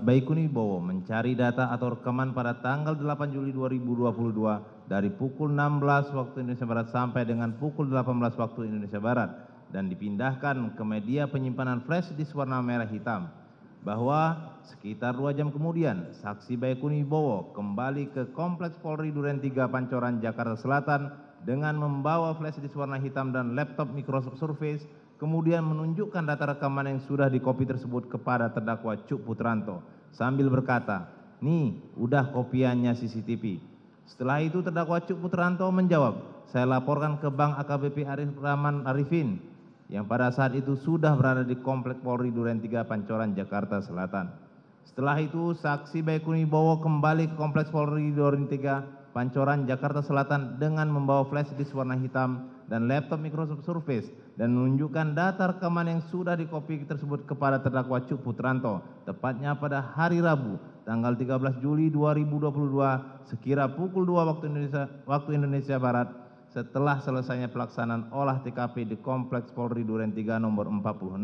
baikuni bowo mencari data atau rekaman pada tanggal 8 Juli 2022 dari pukul 16 waktu Indonesia Barat sampai dengan pukul 18 waktu Indonesia Barat dan dipindahkan ke media penyimpanan flash disk warna merah hitam bahwa sekitar dua jam kemudian saksi Baikuni Bowo kembali ke Kompleks Polri Duren 3 Pancoran Jakarta Selatan dengan membawa flash disk warna hitam dan laptop Microsoft Surface kemudian menunjukkan data rekaman yang sudah di kopi tersebut kepada terdakwa Cuk Putranto sambil berkata, "Nih, udah kopiannya CCTV." Setelah itu terdakwa Cuk Putranto menjawab, "Saya laporkan ke Bank AKBP Arif Rahman Arifin yang pada saat itu sudah berada di Komplek Polri Duren 3 Pancoran, Jakarta Selatan." Setelah itu saksi Baikuni bawa kembali ke Kompleks Polri Duren 3 Pancoran, Jakarta Selatan dengan membawa flash disk warna hitam dan laptop Microsoft Surface dan menunjukkan data rekaman yang sudah dikopi tersebut kepada terdakwa Cuk Putranto tepatnya pada hari Rabu tanggal 13 Juli 2022 sekira pukul 2 waktu Indonesia waktu Indonesia Barat setelah selesainya pelaksanaan olah TKP di Kompleks Polri Duren 3 nomor 46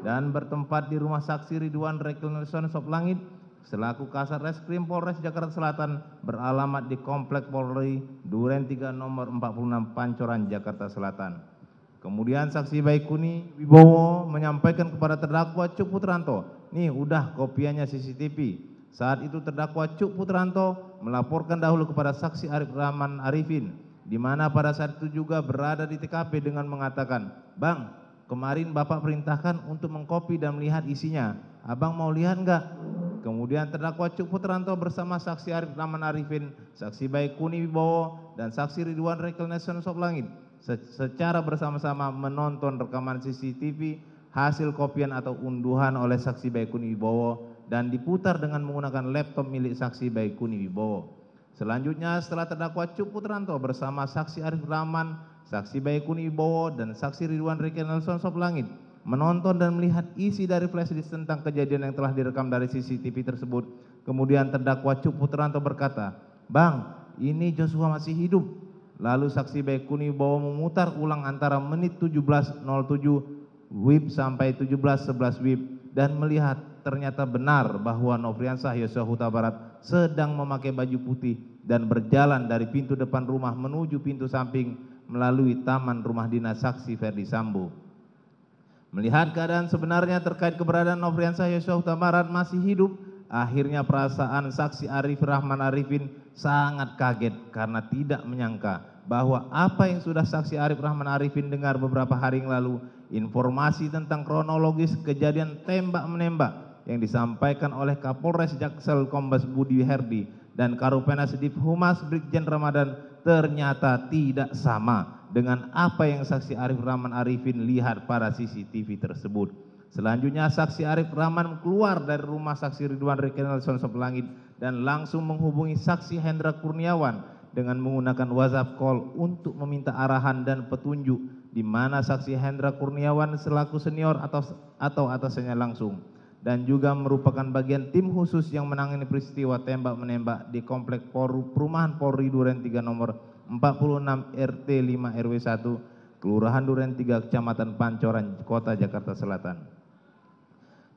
dan bertempat di rumah saksi Ridwan Rekilnelson Langit selaku Kasat Reskrim Polres Jakarta Selatan beralamat di Kompleks Polri Duren 3 nomor 46 Pancoran Jakarta Selatan. Kemudian saksi Baikuni Wibowo menyampaikan kepada terdakwa Cuk Putranto, nih udah kopiannya CCTV. Saat itu terdakwa Cuk Putranto melaporkan dahulu kepada saksi Arif Rahman Arifin, di mana pada saat itu juga berada di TKP dengan mengatakan, Bang, kemarin Bapak perintahkan untuk mengkopi dan melihat isinya. Abang mau lihat enggak? Kemudian terdakwa Cuk Putranto bersama saksi Arif Rahman Arifin, saksi Baikuni Wibowo, dan saksi Ridwan Rekel Nelson Soplangit secara bersama-sama menonton rekaman CCTV hasil kopian atau unduhan oleh saksi Baikuni Wibowo dan diputar dengan menggunakan laptop milik saksi Baikuni Wibowo. Selanjutnya setelah terdakwa Cuk Putranto bersama saksi Arif Rahman, saksi Baikuni Wibowo dan saksi Ridwan Riki Nelson Langit menonton dan melihat isi dari flash disk tentang kejadian yang telah direkam dari CCTV tersebut. Kemudian terdakwa Cuk Putranto berkata, "Bang, ini Joshua masih hidup Lalu saksi Baikuni bawa memutar ulang antara menit 17.07 WIB sampai 17.11 WIB dan melihat ternyata benar bahwa Nofriansah Yosua Huta Barat sedang memakai baju putih dan berjalan dari pintu depan rumah menuju pintu samping melalui taman rumah dinas saksi Ferdi Sambo. Melihat keadaan sebenarnya terkait keberadaan Nofriansah Yosua Huta Barat masih hidup, akhirnya perasaan saksi Arif Rahman Arifin sangat kaget karena tidak menyangka bahwa apa yang sudah saksi Arif Rahman Arifin dengar beberapa hari yang lalu, informasi tentang kronologis kejadian tembak-menembak yang disampaikan oleh Kapolres Jaksel Kombes Budi Herdi dan Karupenas Div Humas Brigjen Ramadan ternyata tidak sama dengan apa yang saksi Arif Rahman Arifin lihat pada CCTV tersebut. Selanjutnya saksi Arif Rahman keluar dari rumah saksi Ridwan Sonsop Langit dan langsung menghubungi saksi Hendra Kurniawan dengan menggunakan WhatsApp call untuk meminta arahan dan petunjuk di mana saksi Hendra Kurniawan selaku senior atau atau atasannya langsung dan juga merupakan bagian tim khusus yang menangani peristiwa tembak menembak di komplek Poru, perumahan Polri Duren 3 nomor 46 RT 5 RW 1 Kelurahan Duren 3 Kecamatan Pancoran Kota Jakarta Selatan.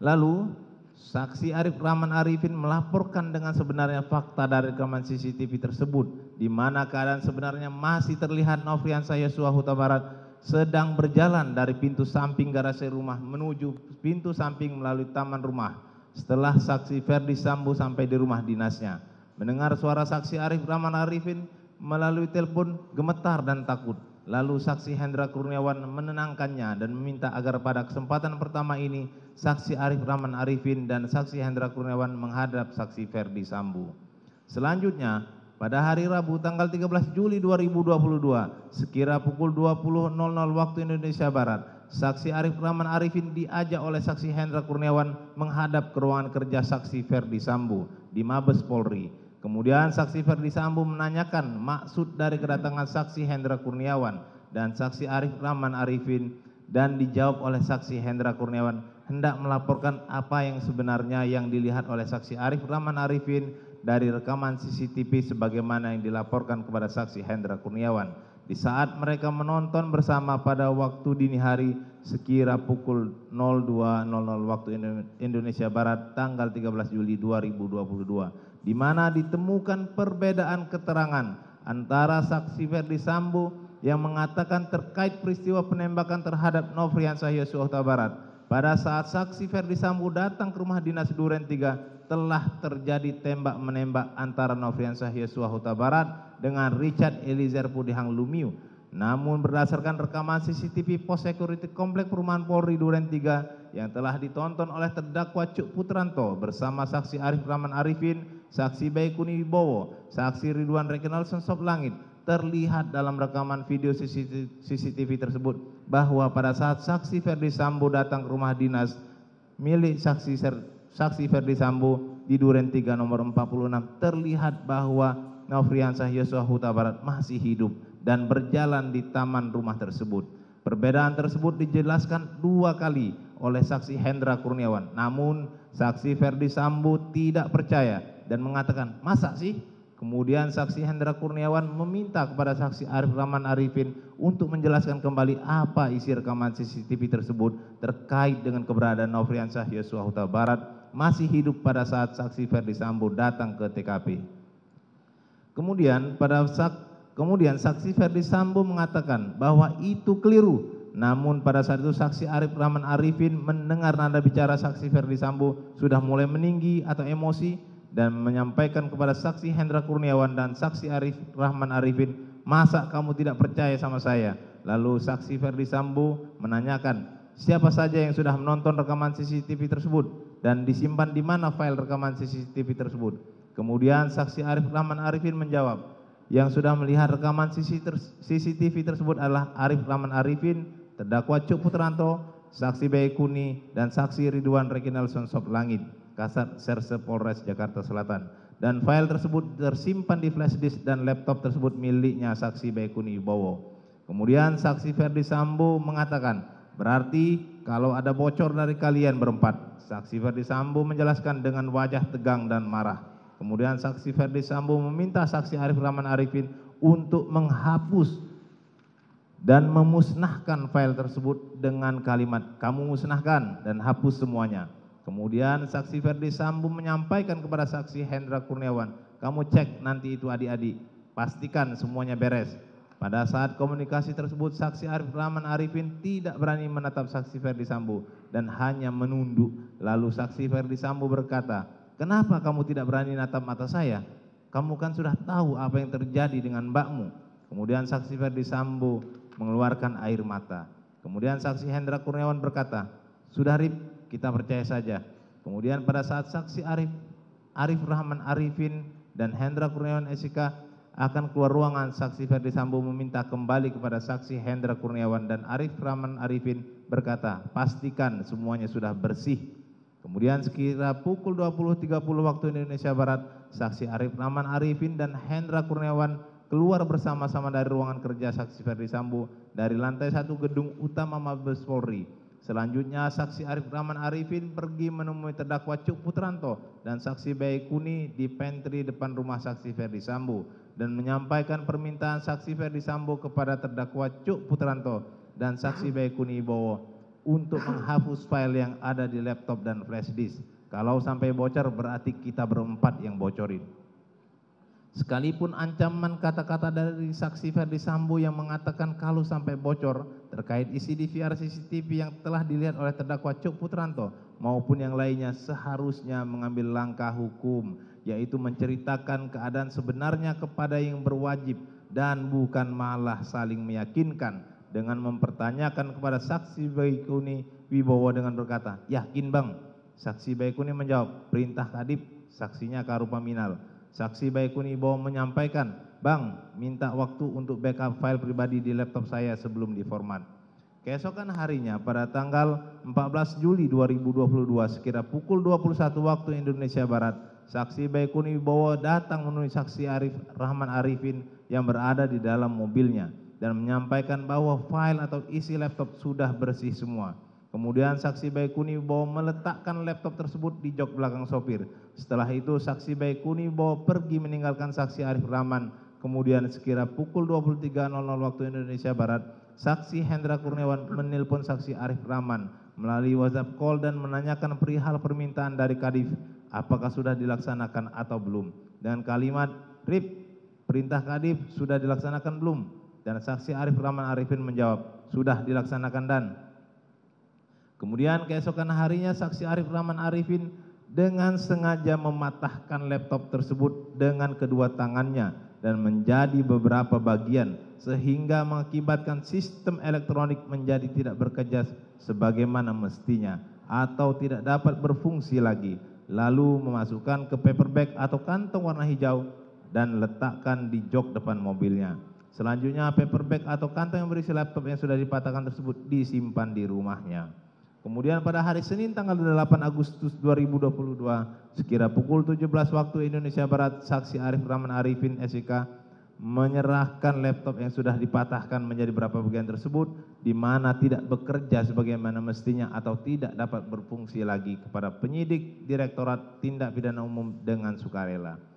Lalu Saksi Arif Rahman Arifin melaporkan dengan sebenarnya fakta dari rekaman CCTV tersebut, di mana keadaan sebenarnya masih terlihat Novrian Yosua Huta Barat sedang berjalan dari pintu samping garasi rumah menuju pintu samping melalui taman rumah. Setelah saksi Ferdi Sambo sampai di rumah dinasnya, mendengar suara saksi Arif Rahman Arifin melalui telepon gemetar dan takut. Lalu saksi Hendra Kurniawan menenangkannya dan meminta agar pada kesempatan pertama ini saksi Arif Rahman Arifin dan saksi Hendra Kurniawan menghadap saksi Ferdi Sambu. Selanjutnya, pada hari Rabu tanggal 13 Juli 2022 sekira pukul 20.00 waktu Indonesia Barat, saksi Arif Rahman Arifin diajak oleh saksi Hendra Kurniawan menghadap ke ruangan kerja saksi Ferdi Sambu di Mabes Polri Kemudian saksi Ferdi Sambo menanyakan maksud dari kedatangan saksi Hendra Kurniawan dan saksi Arif Rahman Arifin dan dijawab oleh saksi Hendra Kurniawan hendak melaporkan apa yang sebenarnya yang dilihat oleh saksi Arif Rahman Arifin dari rekaman CCTV sebagaimana yang dilaporkan kepada saksi Hendra Kurniawan. Di saat mereka menonton bersama pada waktu dini hari sekira pukul 02.00 waktu Indonesia Barat tanggal 13 Juli 2022 di mana ditemukan perbedaan keterangan antara saksi Verdi Sambo yang mengatakan terkait peristiwa penembakan terhadap Nofriansah Yosua Huta Barat pada saat saksi Verdi Sambo datang ke rumah dinas Duren 3 telah terjadi tembak menembak antara Nofriansah Yosua Huta Barat dengan Richard Eliezer Pudihang Lumiu namun berdasarkan rekaman CCTV pos security komplek perumahan Polri Duren 3 yang telah ditonton oleh terdakwa Cuk Putranto bersama saksi Arif Rahman Arifin saksi Baikuni Wibowo, saksi Ridwan Rekinal Sensop Langit terlihat dalam rekaman video CCTV tersebut bahwa pada saat saksi Ferdi Sambo datang ke rumah dinas milik saksi saksi Ferdi Sambo di Duren 3 nomor 46 terlihat bahwa Nofriansah Yosua Huta Barat masih hidup dan berjalan di taman rumah tersebut. Perbedaan tersebut dijelaskan dua kali oleh saksi Hendra Kurniawan. Namun saksi Ferdi Sambo tidak percaya dan mengatakan, masa sih? Kemudian saksi Hendra Kurniawan meminta kepada saksi Arif Rahman Arifin untuk menjelaskan kembali apa isi rekaman CCTV tersebut terkait dengan keberadaan Nofriansyah Yosua Huta Barat masih hidup pada saat saksi Ferdi Sambo datang ke TKP. Kemudian pada sak Kemudian saksi Ferdi Sambo mengatakan bahwa itu keliru. Namun pada saat itu saksi Arif Rahman Arifin mendengar nada bicara saksi Ferdi Sambo sudah mulai meninggi atau emosi dan menyampaikan kepada saksi Hendra Kurniawan dan saksi Arif Rahman Arifin, "Masa kamu tidak percaya sama saya?" Lalu saksi Ferdi Sambo menanyakan, "Siapa saja yang sudah menonton rekaman CCTV tersebut dan disimpan di mana file rekaman CCTV tersebut?" Kemudian saksi Arif Rahman Arifin menjawab, "Yang sudah melihat rekaman CCTV tersebut adalah Arif Rahman Arifin, terdakwa Cuk Putranto, saksi Bayi Kuni dan saksi Ridwan Reginald Sonsop Langit." Kasat Serse Polres Jakarta Selatan dan file tersebut tersimpan di flash disk dan laptop tersebut miliknya saksi Baikuni Bowo. Kemudian saksi Ferdi Sambo mengatakan, berarti kalau ada bocor dari kalian berempat, saksi Ferdi Sambo menjelaskan dengan wajah tegang dan marah. Kemudian saksi Ferdi Sambo meminta saksi Arif Rahman Arifin untuk menghapus dan memusnahkan file tersebut dengan kalimat kamu musnahkan dan hapus semuanya. Kemudian saksi Ferdi Sambo menyampaikan kepada saksi Hendra Kurniawan, kamu cek nanti itu adik-adik, pastikan semuanya beres. Pada saat komunikasi tersebut, saksi Arif Rahman Arifin tidak berani menatap saksi Ferdi Sambo dan hanya menunduk. Lalu saksi Ferdi Sambo berkata, kenapa kamu tidak berani menatap mata saya? Kamu kan sudah tahu apa yang terjadi dengan mbakmu. Kemudian saksi Ferdi Sambo mengeluarkan air mata. Kemudian saksi Hendra Kurniawan berkata, sudah Rip, kita percaya saja. Kemudian pada saat saksi Arif, Arif Rahman Arifin dan Hendra Kurniawan SIK akan keluar ruangan, saksi Ferdi Sambo meminta kembali kepada saksi Hendra Kurniawan dan Arif Rahman Arifin berkata, pastikan semuanya sudah bersih. Kemudian sekira pukul 20.30 waktu Indonesia Barat, saksi Arif Rahman Arifin dan Hendra Kurniawan keluar bersama-sama dari ruangan kerja saksi Ferdi Sambo dari lantai satu gedung utama Mabes Polri Selanjutnya saksi Arif Rahman Arifin pergi menemui terdakwa Cuk Putranto dan saksi Baikuni di pantry depan rumah saksi Ferdi Sambo dan menyampaikan permintaan saksi Ferdi Sambo kepada terdakwa Cuk Putranto dan saksi Baikuni Ibowo untuk menghapus file yang ada di laptop dan flash disk. Kalau sampai bocor berarti kita berempat yang bocorin. Sekalipun ancaman kata-kata dari saksi Ferdi Sambo yang mengatakan kalau sampai bocor terkait isi DVR CCTV yang telah dilihat oleh terdakwa Cuk Putranto maupun yang lainnya seharusnya mengambil langkah hukum yaitu menceritakan keadaan sebenarnya kepada yang berwajib dan bukan malah saling meyakinkan dengan mempertanyakan kepada saksi Baikuni Wibowo dengan berkata, yakin bang? Saksi Baikuni menjawab, perintah kadip, saksinya Karupaminal. Saksi Baikuni Wibowo menyampaikan, bang minta waktu untuk backup file pribadi di laptop saya sebelum diformat. Keesokan harinya pada tanggal 14 Juli 2022 sekira pukul 21 waktu Indonesia Barat, saksi Baikuni Wibowo datang menemui saksi Arif Rahman Arifin yang berada di dalam mobilnya dan menyampaikan bahwa file atau isi laptop sudah bersih semua. Kemudian saksi Baikuni Wibowo meletakkan laptop tersebut di jok belakang sopir. Setelah itu saksi Baikuni Wibowo pergi meninggalkan saksi Arif Rahman kemudian sekira pukul 23.00 waktu Indonesia Barat, saksi Hendra Kurniawan menelpon saksi Arif Rahman melalui WhatsApp call dan menanyakan perihal permintaan dari Kadif apakah sudah dilaksanakan atau belum. Dengan kalimat, Rip, perintah Kadif sudah dilaksanakan belum? Dan saksi Arif Rahman Arifin menjawab, sudah dilaksanakan dan. Kemudian keesokan harinya saksi Arif Rahman Arifin dengan sengaja mematahkan laptop tersebut dengan kedua tangannya dan menjadi beberapa bagian sehingga mengakibatkan sistem elektronik menjadi tidak bekerja sebagaimana mestinya atau tidak dapat berfungsi lagi. Lalu memasukkan ke paper bag atau kantong warna hijau dan letakkan di jok depan mobilnya. Selanjutnya paper bag atau kantong yang berisi laptop yang sudah dipatahkan tersebut disimpan di rumahnya. Kemudian pada hari Senin tanggal 8 Agustus 2022 sekira pukul 17 waktu Indonesia Barat saksi Arif Rahman Arifin SIK menyerahkan laptop yang sudah dipatahkan menjadi beberapa bagian tersebut di mana tidak bekerja sebagaimana mestinya atau tidak dapat berfungsi lagi kepada penyidik Direktorat Tindak Pidana Umum dengan sukarela.